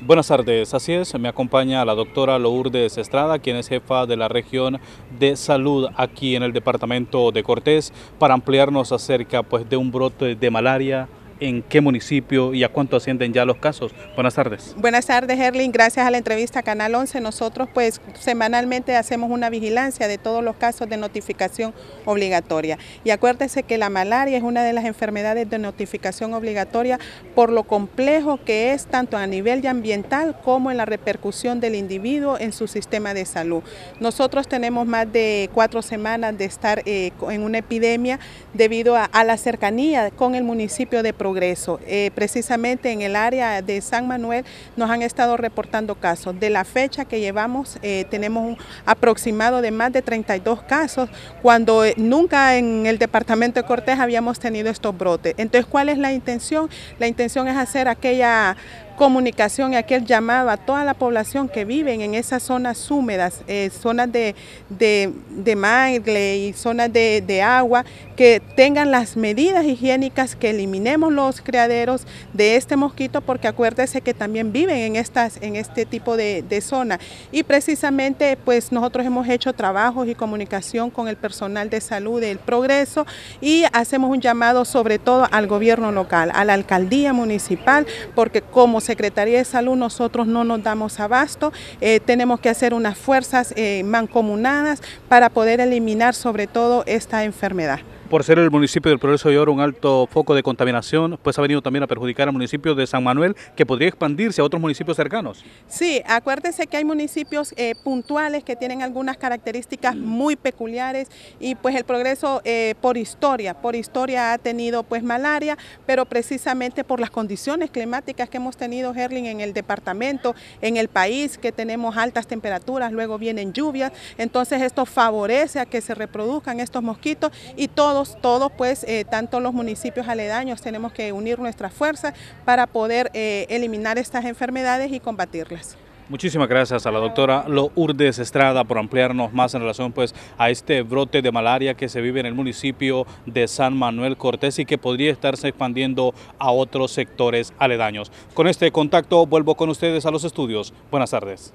Buenas tardes, así es, me acompaña la doctora Lourdes Estrada, quien es jefa de la región de salud aquí en el departamento de Cortés, para ampliarnos acerca pues, de un brote de malaria en qué municipio y a cuánto ascienden ya los casos. Buenas tardes. Buenas tardes, Erling. Gracias a la entrevista Canal 11. Nosotros pues semanalmente hacemos una vigilancia de todos los casos de notificación obligatoria. Y acuérdese que la malaria es una de las enfermedades de notificación obligatoria por lo complejo que es tanto a nivel ambiental como en la repercusión del individuo en su sistema de salud. Nosotros tenemos más de cuatro semanas de estar eh, en una epidemia debido a, la cercanía con el municipio de Provincia progreso. Eh, precisamente en el área de San Manuel nos han estado reportando casos. De la fecha que llevamos eh, tenemos un aproximado de más de 32 casos, cuando eh, nunca en el departamento de Cortés habíamos tenido estos brotes. Entonces, ¿cuál es la intención? La intención es hacer aquella comunicación y aquel llamado a toda la población que viven en esas zonas húmedas, eh, zonas de, de, mangle y zonas de, agua, que tengan las medidas higiénicas, que eliminemos los criaderos de este mosquito, porque acuérdese que también viven en, estas, en este tipo de, zona. Y precisamente, pues nosotros hemos hecho trabajos y comunicación con el personal de salud del progreso y hacemos un llamado sobre todo al gobierno local, a la alcaldía municipal, porque como se Secretaría de Salud nosotros no nos damos abasto, eh, tenemos que hacer unas fuerzas eh, mancomunadas para poder eliminar sobre todo esta enfermedad por ser el municipio del Progreso de Oro un alto foco de contaminación, pues ha venido también a perjudicar al municipio de San Manuel, que podría expandirse a otros municipios cercanos. Sí, acuérdense que hay municipios eh, puntuales que tienen algunas características muy peculiares y pues el Progreso eh, por historia, por historia ha tenido pues malaria, pero precisamente por las condiciones climáticas que hemos tenido, Gerling, en el departamento, en el país, que tenemos altas temperaturas, luego vienen lluvias, entonces esto favorece a que se reproduzcan estos mosquitos y todo todos, pues, eh, tanto los municipios aledaños, tenemos que unir nuestras fuerzas para poder eh, eliminar estas enfermedades y combatirlas. Muchísimas gracias a la doctora Lourdes Estrada por ampliarnos más en relación pues a este brote de malaria que se vive en el municipio de San Manuel Cortés y que podría estarse expandiendo a otros sectores aledaños. Con este contacto vuelvo con ustedes a los estudios. Buenas tardes.